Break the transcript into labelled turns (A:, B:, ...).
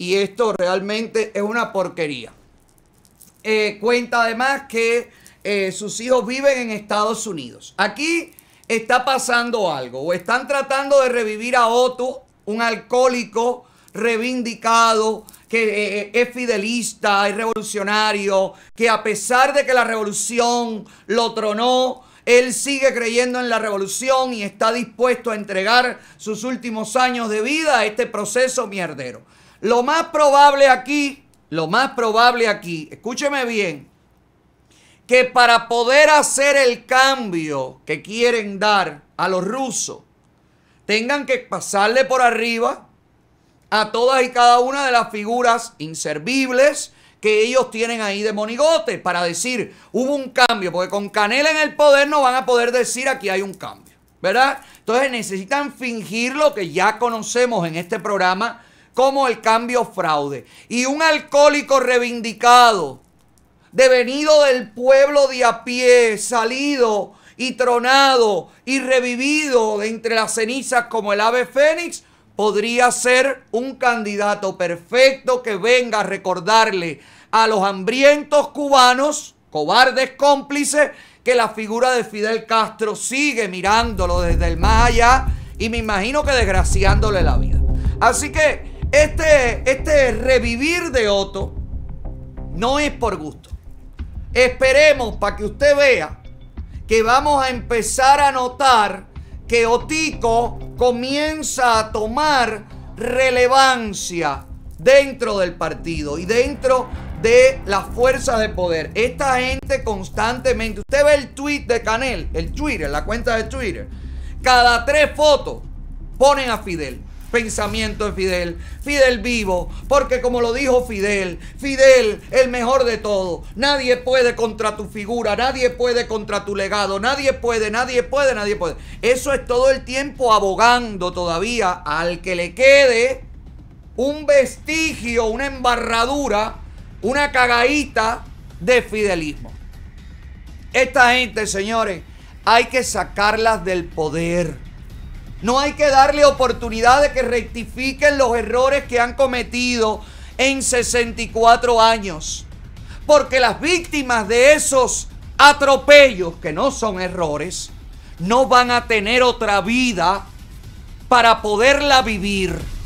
A: y esto realmente es una porquería. Eh, cuenta además que eh, sus hijos viven en Estados Unidos. Aquí está pasando algo, o están tratando de revivir a Otto, un alcohólico reivindicado, que eh, es fidelista, es revolucionario, que a pesar de que la revolución lo tronó, él sigue creyendo en la revolución y está dispuesto a entregar sus últimos años de vida a este proceso mierdero. Lo más probable aquí, lo más probable aquí, escúcheme bien, que para poder hacer el cambio que quieren dar a los rusos, tengan que pasarle por arriba a todas y cada una de las figuras inservibles que ellos tienen ahí de monigote para decir, hubo un cambio, porque con Canela en el poder no van a poder decir aquí hay un cambio, ¿verdad? Entonces necesitan fingir lo que ya conocemos en este programa como el cambio fraude. Y un alcohólico reivindicado, devenido del pueblo de a pie, salido y tronado y revivido de entre las cenizas como el ave fénix, podría ser un candidato perfecto que venga a recordarle a los hambrientos cubanos, cobardes cómplices, que la figura de Fidel Castro sigue mirándolo desde el más allá y me imagino que desgraciándole la vida. Así que este, este revivir de Otto no es por gusto. Esperemos para que usted vea que vamos a empezar a notar que Otico comienza a tomar relevancia dentro del partido y dentro de las fuerzas de poder. Esta gente constantemente, usted ve el tweet de Canel, el Twitter, la cuenta de Twitter, cada tres fotos ponen a Fidel pensamiento de Fidel. Fidel vivo, porque como lo dijo Fidel, Fidel el mejor de todo. Nadie puede contra tu figura, nadie puede contra tu legado, nadie puede, nadie puede, nadie puede. Eso es todo el tiempo abogando todavía al que le quede un vestigio, una embarradura, una cagadita de fidelismo. Esta gente, señores, hay que sacarlas del poder no hay que darle oportunidad de que rectifiquen los errores que han cometido en 64 años. Porque las víctimas de esos atropellos, que no son errores, no van a tener otra vida para poderla vivir.